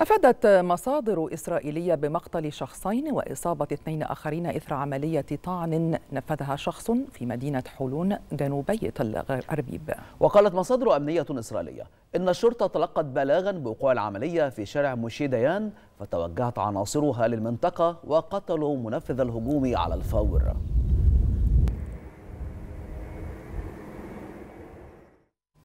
أفادت مصادر إسرائيلية بمقتل شخصين وإصابة اثنين آخرين إثر عملية طعن نفذها شخص في مدينة حلون جنوبي تل أربيب وقالت مصادر أمنية إسرائيلية إن الشرطة تلقت بلاغا بوقوع العملية في شارع موشي ديان فتوجهت عناصرها للمنطقة وقتلوا منفذ الهجوم على الفور